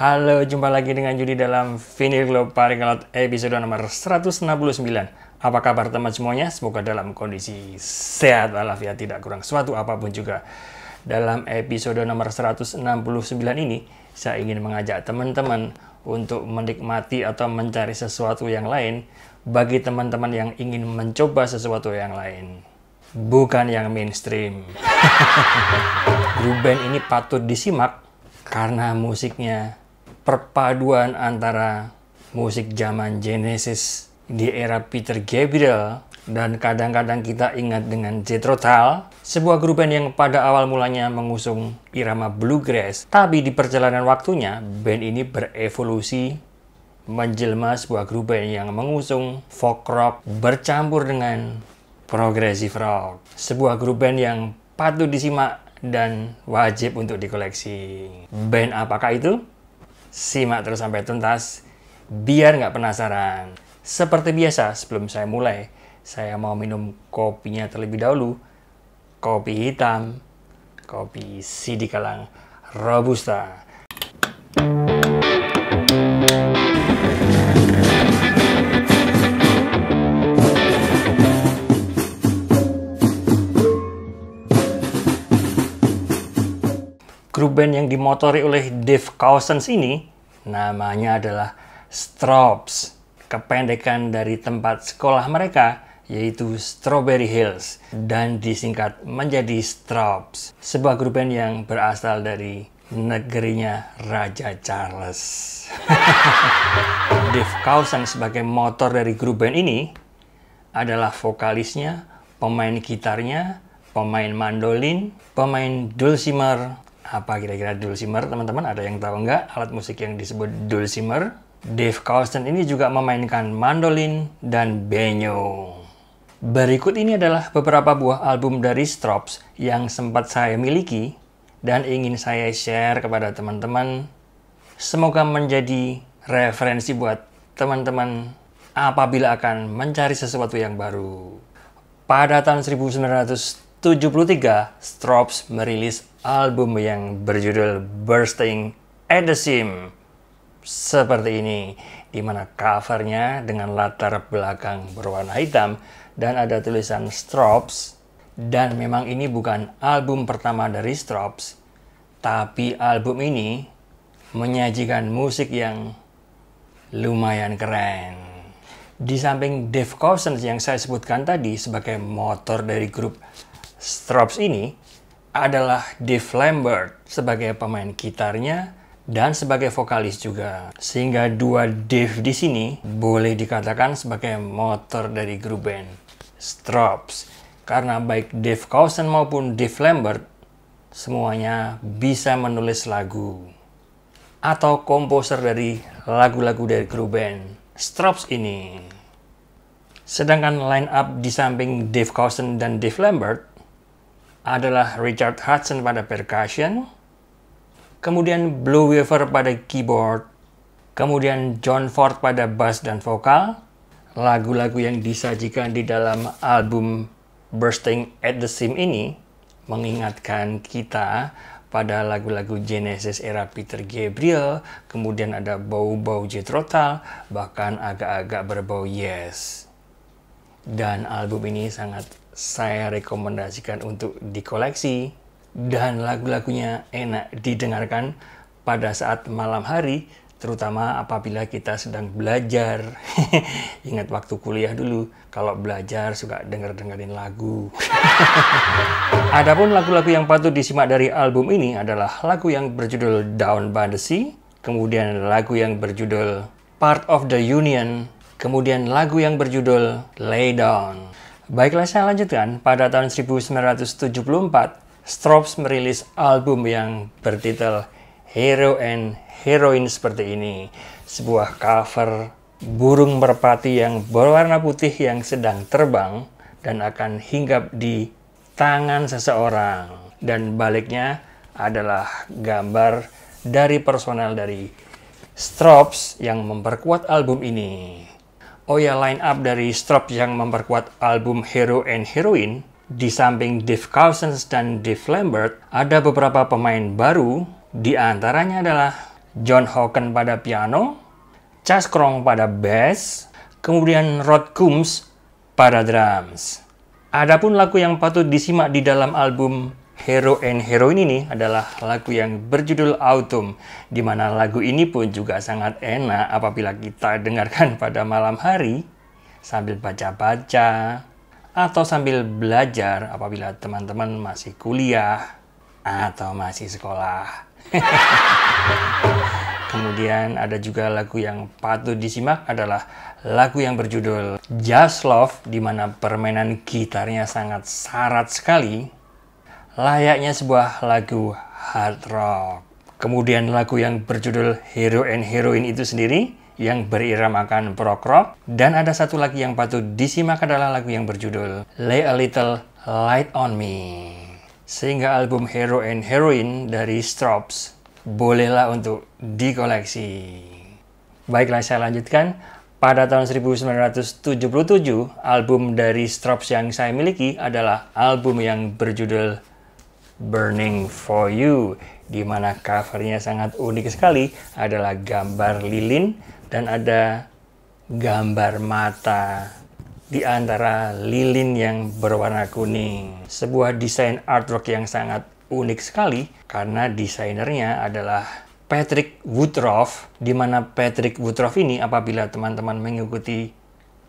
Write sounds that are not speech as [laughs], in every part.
Halo, jumpa lagi dengan Judi dalam Vinyl Club Paring Lot episode nomor 169. Apa kabar teman semuanya? Semoga dalam kondisi sehat walafiat tidak kurang suatu apapun juga. Dalam episode nomor 169 ini, saya ingin mengajak teman-teman untuk menikmati atau mencari sesuatu yang lain bagi teman-teman yang ingin mencoba sesuatu yang lain. Bukan yang mainstream. [laughs] Ruben ini patut disimak karena musiknya perpaduan antara musik zaman Genesis di era Peter Gabriel dan kadang-kadang kita ingat dengan Jethro Tull, sebuah grup band yang pada awal mulanya mengusung irama bluegrass. Tapi di perjalanan waktunya, band ini berevolusi menjelma sebuah grup band yang mengusung folk rock bercampur dengan progressive rock. Sebuah grup band yang patut disimak dan wajib untuk dikoleksi. Band apakah itu? Simak terus sampai tuntas, biar nggak penasaran. Seperti biasa, sebelum saya mulai, saya mau minum kopinya terlebih dahulu. Kopi hitam, kopi sidikalang robusta. Mm. grup band yang dimotori oleh Dave Cousins ini namanya adalah Strops, kependekan dari tempat sekolah mereka yaitu Strawberry Hills dan disingkat menjadi Strops, sebuah grup band yang berasal dari negerinya Raja Charles. [laughs] Dave Cousins sebagai motor dari grup band ini adalah vokalisnya, pemain gitarnya, pemain mandolin, pemain dulcimer, apa kira-kira dulcimer? Teman-teman ada yang tahu nggak alat musik yang disebut dulcimer? Dave Carlson ini juga memainkan mandolin dan banjo. Berikut ini adalah beberapa buah album dari Strops yang sempat saya miliki dan ingin saya share kepada teman-teman. Semoga menjadi referensi buat teman-teman apabila akan mencari sesuatu yang baru. Pada tahun 1973, Strops merilis album yang berjudul Bursting at the Seam. Seperti ini, di mana covernya dengan latar belakang berwarna hitam dan ada tulisan Strops. Dan memang ini bukan album pertama dari Strops, tapi album ini menyajikan musik yang lumayan keren. Di samping Dave Cousins yang saya sebutkan tadi sebagai motor dari grup Strops ini, adalah Dave Lambert sebagai pemain gitarnya dan sebagai vokalis juga. Sehingga dua Dave di sini boleh dikatakan sebagai motor dari grup band Strops. Karena baik Dave Cousin maupun Dave Lambert semuanya bisa menulis lagu atau komposer dari lagu-lagu dari grup band Strops ini. Sedangkan line up di samping Dave Cousin dan Dave Lambert adalah Richard Hudson pada percussion, kemudian Blue Weaver pada keyboard, kemudian John Ford pada bass dan vokal, lagu-lagu yang disajikan di dalam album Bursting at the Seam ini mengingatkan kita pada lagu-lagu Genesis era Peter Gabriel, kemudian ada bau-bau Jetrotal, bahkan agak-agak berbau Yes. Dan album ini sangat saya rekomendasikan untuk dikoleksi dan lagu-lagunya enak didengarkan pada saat malam hari terutama apabila kita sedang belajar. [laughs] Ingat waktu kuliah dulu, kalau belajar suka denger-dengerin lagu. [laughs] Adapun lagu-lagu yang patut disimak dari album ini adalah lagu yang berjudul Down by the Sea, kemudian lagu yang berjudul Part of the Union, kemudian lagu yang berjudul Lay Down. Baiklah saya lanjutkan, pada tahun 1974, Strops merilis album yang bertitel Hero and Heroine seperti ini. Sebuah cover burung merpati yang berwarna putih yang sedang terbang dan akan hinggap di tangan seseorang. Dan baliknya adalah gambar dari personel dari Strops yang memperkuat album ini. Oh ya, line up dari Strop yang memperkuat album Hero and Heroine, di samping Dave Cousins dan Dave Lambert, ada beberapa pemain baru, di antaranya adalah John Hawken pada piano, Chas Krong pada bass, kemudian Rod Coombs pada drums. Adapun lagu yang patut disimak di dalam album Hero and Hero ini adalah lagu yang berjudul Autumn, di mana lagu ini pun juga sangat enak apabila kita dengarkan pada malam hari sambil baca-baca atau sambil belajar apabila teman-teman masih kuliah atau masih sekolah. [laughs] Kemudian ada juga lagu yang patut disimak adalah lagu yang berjudul Just Love di mana permainan gitarnya sangat syarat sekali layaknya sebuah lagu hard rock. Kemudian lagu yang berjudul Hero and Heroine itu sendiri yang beriramakan prog rock dan ada satu lagi yang patut disimak adalah lagu yang berjudul Lay a Little Light on Me. Sehingga album Hero and Heroine dari Strops bolehlah untuk dikoleksi. Baiklah saya lanjutkan. Pada tahun 1977, album dari Strops yang saya miliki adalah album yang berjudul Burning for You, di mana covernya sangat unik sekali adalah gambar lilin dan ada gambar mata di antara lilin yang berwarna kuning. Sebuah desain artwork yang sangat unik sekali karena desainernya adalah Patrick Woodruff, di mana Patrick Woodruff ini apabila teman-teman mengikuti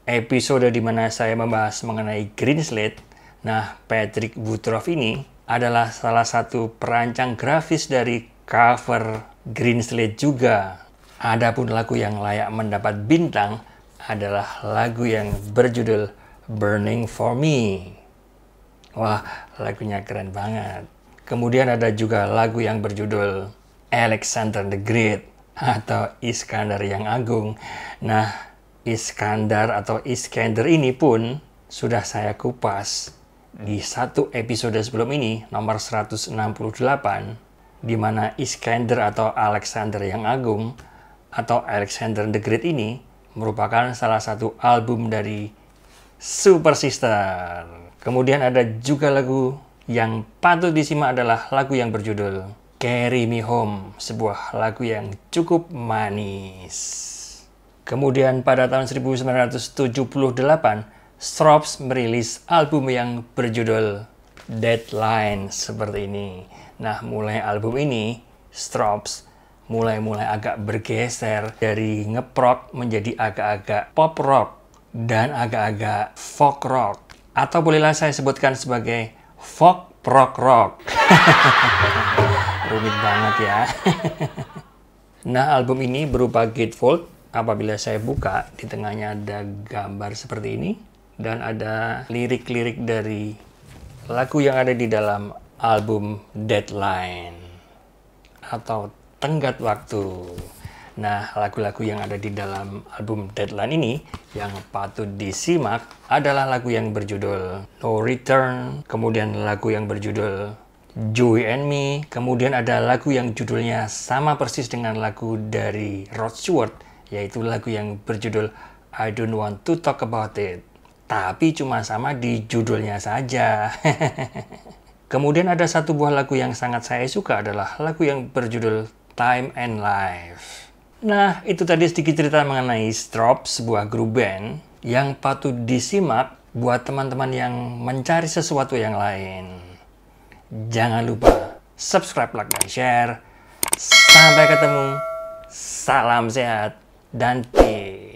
episode di mana saya membahas mengenai Green Slate, nah Patrick Woodruff ini adalah salah satu perancang grafis dari cover Green Slate juga. Adapun lagu yang layak mendapat bintang adalah lagu yang berjudul Burning For Me. Wah, lagunya keren banget. Kemudian ada juga lagu yang berjudul Alexander the Great atau Iskandar yang Agung. Nah, Iskandar atau Iskander ini pun sudah saya kupas di satu episode sebelum ini, nomor 168, di mana Iskander atau Alexander yang Agung atau Alexander the Great ini merupakan salah satu album dari Super Sister. Kemudian ada juga lagu yang patut disimak adalah lagu yang berjudul Carry Me Home, sebuah lagu yang cukup manis. Kemudian pada tahun 1978, Strops merilis album yang berjudul Deadline seperti ini. Nah, mulai album ini, Strops mulai-mulai agak bergeser dari ngeprok menjadi agak-agak pop rock dan agak-agak folk rock atau bolehlah saya sebutkan sebagai folk prog rock. [laughs] Rumit banget ya. [laughs] nah, album ini berupa gatefold. Apabila saya buka, di tengahnya ada gambar seperti ini dan ada lirik-lirik dari lagu yang ada di dalam album Deadline atau Tenggat Waktu. Nah, lagu-lagu yang ada di dalam album Deadline ini yang patut disimak adalah lagu yang berjudul No Return, kemudian lagu yang berjudul Joy and Me, kemudian ada lagu yang judulnya sama persis dengan lagu dari Rod Stewart, yaitu lagu yang berjudul I Don't Want to Talk About It tapi cuma sama di judulnya saja. [laughs] Kemudian ada satu buah lagu yang sangat saya suka adalah lagu yang berjudul Time and Life. Nah, itu tadi sedikit cerita mengenai Strop, sebuah grup band yang patut disimak buat teman-teman yang mencari sesuatu yang lain. Jangan lupa subscribe, like, dan share. Sampai ketemu. Salam sehat dan peace.